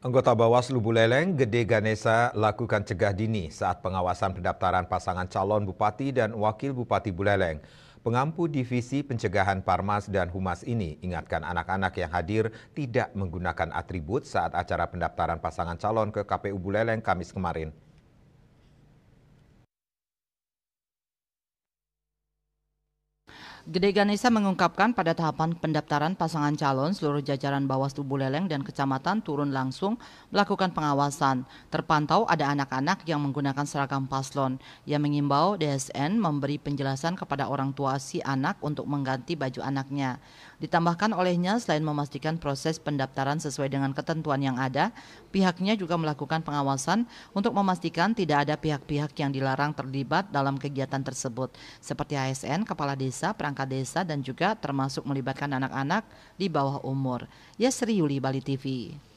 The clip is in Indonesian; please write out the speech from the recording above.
Anggota Bawaslu Buleleng, Gede Ganesa lakukan cegah dini saat pengawasan pendaftaran pasangan calon bupati dan wakil bupati Buleleng. Pengampu Divisi Pencegahan Parmas dan Humas ini ingatkan anak-anak yang hadir tidak menggunakan atribut saat acara pendaftaran pasangan calon ke KPU Buleleng Kamis kemarin. Gede Ganesa mengungkapkan pada tahapan pendaftaran pasangan calon seluruh jajaran Bawaslu Buleleng dan kecamatan turun langsung melakukan pengawasan. Terpantau ada anak-anak yang menggunakan seragam paslon. yang mengimbau DSN memberi penjelasan kepada orang tua si anak untuk mengganti baju anaknya. Ditambahkan olehnya selain memastikan proses pendaftaran sesuai dengan ketentuan yang ada, pihaknya juga melakukan pengawasan untuk memastikan tidak ada pihak-pihak yang dilarang terlibat dalam kegiatan tersebut seperti ASN, kepala desa, perang perangkat desa dan juga termasuk melibatkan anak-anak di bawah umur. Yesri Yuli Bali TV.